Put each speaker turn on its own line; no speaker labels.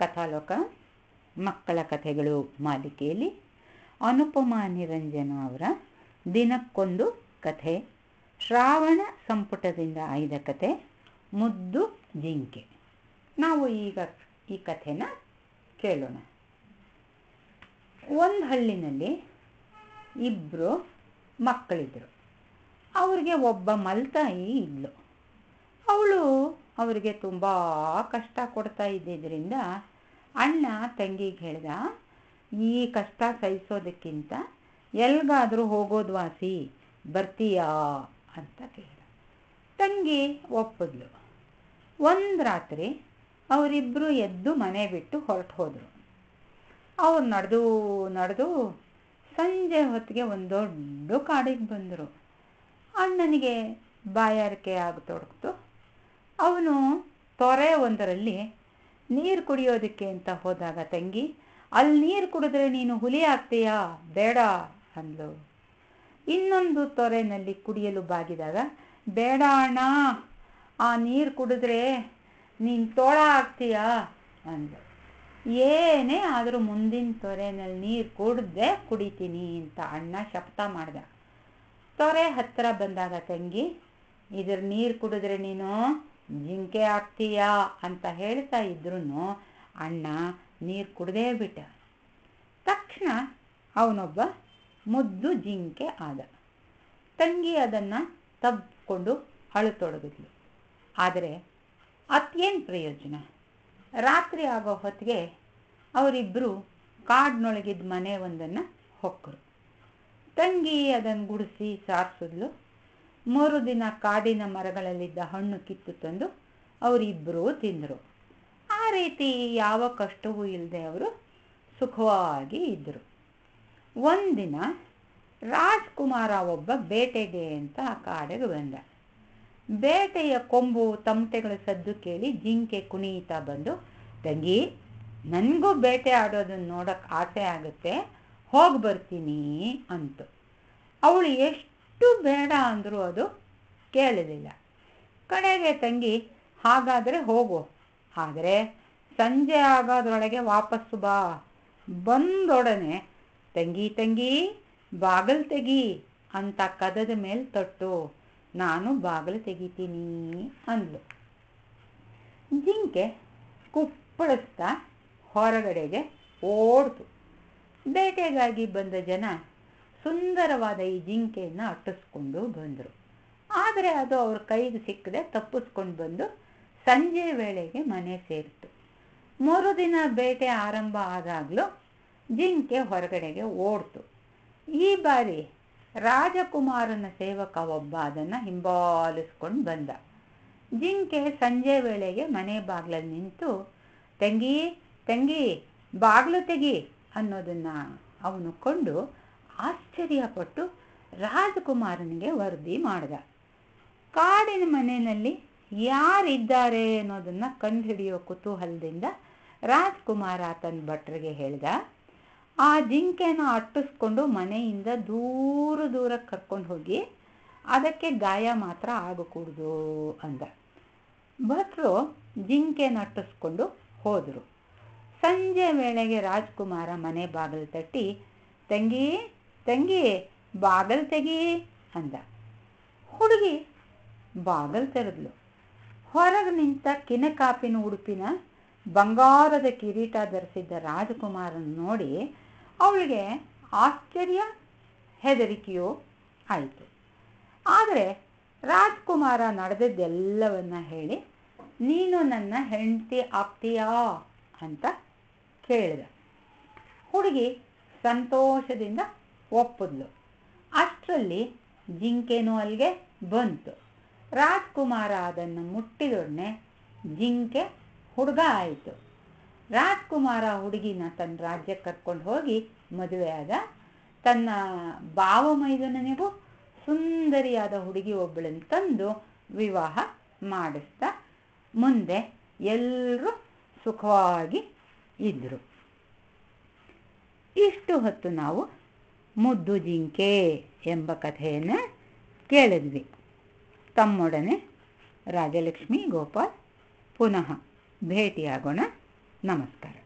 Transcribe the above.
ಕಥಾಲೋಕ ಮಕ್ಕಳ ಕಥೆಗಳು ಮಾಲಿಕೆಯಲ್ಲಿ ಅನುಪಮಾ ನಿರಂಜನ ಅವರ ದಿನಕ್ಕೊಂದು ಕಥೆ ಶ್ರಾವಣ ಸಂಪುಟದಿಂದ ಆಯ್ದ ಕಥೆ ಮುದ್ದು ಜಿಂಕೆ ನಾವು ಈಗ ಈ ಕಥೆನ ಕೇಳೋಣ ಒಂದು ಹಳ್ಳಿನಲ್ಲಿ ಇಬ್ಬರು ಮಕ್ಕಳಿದ್ರು ಅವ್ರಿಗೆ ಒಬ್ಬ ಮಲ್ತಾಯಿ ಇದ್ಲು ಅವಳು ಅವರಿಗೆ ತುಂಬ ಕಷ್ಟ ಕೊಡ್ತಾ ಇದ್ದಿದ್ದರಿಂದ ಅಣ್ಣ ತಂಗಿಗೆ ಹೇಳ್ದ ಈ ಕಷ್ಟ ಸಹಿಸೋದಕ್ಕಿಂತ ಎಲ್ಗಾದರೂ ಹೋಗೋದು ವಾಸಿ ಬರ್ತೀಯಾ ಅಂತ ಕೇಳ್ದ ತಂಗಿ ಒಪ್ಪಿದ್ಲು ಒಂದು ರಾತ್ರಿ ಅವರಿಬ್ಬರು ಎದ್ದು ಮನೆ ಬಿಟ್ಟು ಹೊರಟು ಹೋದರು ಅವ್ರು ನಡೆದು ನಡೆದು ಸಂಜೆ ಹೊತ್ತಿಗೆ ಒಂದು ದೊಡ್ಡ ಕಾಡಿಗೆ ಬಂದರು ಅಣ್ಣನಿಗೆ ಬಾಯಾರಿಕೆ ಆಗಿ ತೊಡಗ್ತು ಅವನು ತೊರೆ ಒಂದರಲ್ಲಿ ನೀರು ಕುಡಿಯೋದಕ್ಕೆ ಅಂತ ಹೋದಾಗ ತಂಗಿ ಅಲ್ಲಿ ನೀರು ಕುಡಿದ್ರೆ ನೀನು ಹುಲಿ ಆಗ್ತೀಯಾ ಬೇಡ ಅಂದ್ಲು ಇನ್ನೊಂದು ತೊರೆನಲ್ಲಿ ಕುಡಿಯಲು ಬಾಗಿದಾಗ ಬೇಡ ಅಣ್ಣ ಆ ನೀರು ಕುಡಿದ್ರೆ ನೀನು ತೋಳ ಆಗ್ತೀಯಾ ಅಂದ್ಲು ಏನೇ ಆದರೂ ಮುಂದಿನ ತೊರೆನಲ್ಲಿ ನೀರು ಕುಡ್ದೆ ಕುಡಿತೀನಿ ಅಂತ ಅಣ್ಣ ಶಪಥ ಮಾಡ್ದ ತೊರೆ ಹತ್ತಿರ ಬಂದಾಗ ತಂಗಿ ಇದ್ರ ನೀರು ಕುಡಿದ್ರೆ ನೀನು ಜಿಂಕೆ ಆಗ್ತೀಯಾ ಅಂತ ಹೇಳ್ತಾ ಇದ್ರೂ ಅಣ್ಣ ನೀರು ಕುಡ್ದೇ ಬಿಟ್ಟ ತಕ್ಷಣ ಅವನೊಬ್ಬ ಮುದ್ದು ಜಿಂಕೆ ಆದ ತಂಗಿ ಅದನ್ನು ತಬ್ಕೊಂಡು ಅಳತೊಡಗಿದ್ಲು ಆದರೆ ಅತ್ಯೇನು ಪ್ರಯೋಜನ ರಾತ್ರಿ ಆಗೋ ಹೊತ್ತಿಗೆ ಅವರಿಬ್ಬರು ಕಾಡ್ನೊಳಗಿದ್ದ ಮನೆ ಒಂದನ್ನು ಹೊಕ್ಕರು ತಂಗಿ ಅದನ್ನು ಗುಡಿಸಿ ಸಾರಿಸಿದ್ಲು ಮೂರು ದಿನ ಕಾಡಿನ ಮರಗಳಲ್ಲಿದ್ದ ಹಣ್ಣು ಕಿತ್ತು ತಂದು ಅವರಿಬ್ಬರೂ ತಿಂದರು ಆ ರೀತಿ ಯಾವ ಕಷ್ಟವೂ ಇಲ್ಲದೆ ಅವರು ಸುಖವಾಗಿ ಇದ್ದರು ಒಂದಿನ ರಾಜ್ಕುಮಾರ ಒಬ್ಬ ಬೇಟೆಗೆ ಅಂತ ಆ ಕಾಡಿಗೆ ಬಂದ ಬೇಟೆಯ ಕೊಂಬು ತಮಟೆಗಳ ಸದ್ದು ಕೇಳಿ ಜಿಂಕೆ ಕುಣಿಯುತ್ತಾ ಬಂದು ತಂಗಿ ನನಗೂ ಬೇಟೆ ಆಡೋದನ್ನು ನೋಡೋಕ್ಕೆ ಆಸೆ ಆಗುತ್ತೆ ಹೋಗಿ ಬರ್ತೀನಿ ಅಂತು ಅವಳು ಎಷ್ಟು ಎಷ್ಟು ಬೇಡ ಅಂದರೂ ಅದು ಕೇಳಲಿಲ್ಲ ಕಡೆಗೆ ತಂಗಿ ಹಾಗಾದರೆ ಹೋಗು ಆದರೆ ಸಂಜೆ ಆಗೋದ್ರೊಳಗೆ ವಾಪಸ್ಸು ಬಾ ಬಂದೊಡನೆ ತಂಗಿ ತಂಗಿ ಬಾಗಿಲು ತೆಗಿ ಅಂತ ಕದದ ಮೇಲೆ ತೊಟ್ಟು ನಾನು ಬಾಗಿಲು ತೆಗಿತೀನಿ ಅಂದ್ಲು ಜಿಂಕೆ ಕುಪ್ಪಳಿಸ್ತಾ ಹೊರಗಡೆಗೆ ಓಡ್ತು ಬೇಟೆಗಾಗಿ ಬಂದ ಜನ ಸುಂದರವಾದ ಈ ಜಿಂಕೆಯನ್ನ ಅಟ್ಟಿಸ್ಕೊಂಡು ಬಂದರು ಆದರೆ ಅದು ಅವ್ರ ಕೈಗೆ ಸಿಕ್ಕದೆ ತಪ್ಪಿಸ್ಕೊಂಡು ಬಂದು ಸಂಜೆ ವೇಳೆಗೆ ಮನೆ ಸೇರಿತು ಮೂರು ದಿನ ಬೇಟೆ ಆರಂಭ ಆದಾಗಲೂ ಜಿಂಕೆ ಹೊರಗಡೆಗೆ ಓಡ್ತು ಈ ಬಾರಿ ರಾಜಕುಮಾರನ ಸೇವಕ ಒಬ್ಬ ಅದನ್ನು ಹಿಂಬಾಲಿಸ್ಕೊಂಡು ಬಂದ ಜಿಂಕೆ ಸಂಜೆ ವೇಳೆಗೆ ಮನೆ ಬಾಗಿಲಲ್ಲಿ ನಿಂತು ತಂಗಿ ತಂಗಿ ಬಾಗಿಲು ತೆಗಿ ಅನ್ನೋದನ್ನು ಅವನು ಕೊಂಡು ಆಶ್ಚರ್ಯಪಟ್ಟು ರಾಜಕುಮಾರನಿಗೆ ವರದಿ ಮಾಡಿದ ಕಾಡಿನ ಮನೆಯಲ್ಲಿ ಯಾರಿದ್ದಾರೆ ಅನ್ನೋದನ್ನು ಕಂಡುಹಿಡಿಯೋ ಕುತೂಹಲದಿಂದ ರಾಜ್ಕುಮಾರ ತನ್ನ ಭಟ್ರಿಗೆ ಹೇಳ್ದ ಆ ಜಿಂಕೆನ ಅಟ್ಟಿಸ್ಕೊಂಡು ಮನೆಯಿಂದ ದೂರ ದೂರ ಕರ್ಕೊಂಡು ಹೋಗಿ ಅದಕ್ಕೆ ಗಾಯ ಮಾತ್ರ ಆಗಕೂಡ್ದು ಅಂದ ಭಟ್ರು ಜಿಂಕೆನ ಅಟ್ಟಿಸ್ಕೊಂಡು ಹೋದರು ಸಂಜೆ ವೇಳೆಗೆ ರಾಜ್ಕುಮಾರ ಮನೆ ಬಾಗಿಲು ತಟ್ಟಿ ತಂಗಿ ತಂಗಿ ಬಾಗಲ್ ತೆಗಿ ಅಂದ ಹುಡುಗಿ ಬಾಗಲ್ ತೆರೆದ್ಲು ಹೊರಗೆ ನಿಂತ ಕಿನಕಾಪಿನ ಉಡುಪಿನ ಬಂಗಾರದ ಕಿರೀಟ ಧರಿಸಿದ್ದ ರಾಜಕುಮಾರನ ನೋಡಿ ಅವಳಿಗೆ ಆಶ್ಚರ್ಯ ಹೆದರಿಕೆಯೂ ಆಯಿತು ಆದರೆ ರಾಜ್ಕುಮಾರ ನಡೆದದ್ದೆಲ್ಲವನ್ನ ಹೇಳಿ ನೀನು ನನ್ನ ಹೆಂಡತಿ ಆಗ್ತೀಯಾ ಅಂತ ಕೇಳಿದ ಹುಡುಗಿ ಸಂತೋಷದಿಂದ ಒಪ್ಪಿದ್ಲು ಅಷ್ಟರಲ್ಲಿ ಜಿಂಕೆನೂ ಅಲ್ಲಿಗೆ ಬಂತು ರಾಜ್ಕುಮಾರ ಅದನ್ನು ಮುಟ್ಟಿದೊಡನೆ ಜಿಂಕೆ ಹುಡುಗ ಆಯಿತು ರಾಜ್ಕುಮಾರ ಹುಡುಗಿನ ತನ್ನ ರಾಜ್ಯಕ್ಕೆ ಕರ್ಕೊಂಡು ಹೋಗಿ ಮದುವೆಯಾದ ತನ್ನ ಭಾವ ಮೈದನನಿಗೂ ಸುಂದರಿಯಾದ ಹುಡುಗಿ ಒಬ್ಬಳನ್ನು ತಂದು ವಿವಾಹ ಮಾಡಿಸ್ತಾ ಮುಂದೆ ಎಲ್ಲರೂ ಸುಖವಾಗಿ ಇದ್ದರು ಇಷ್ಟು ಹೊತ್ತು ನಾವು ಮುದ್ದು ಜಿಂಕೆ ಎಂಬ ಕಥೆಯನ್ನು ಕೇಳಿದ್ವಿ ತಮ್ಮೊಡನೆ ರಾಜಲಕ್ಷ್ಮಿ ಗೋಪಾಲ್ ಪುನಃ ಭೇಟಿಯಾಗೋಣ ನಮಸ್ಕಾರ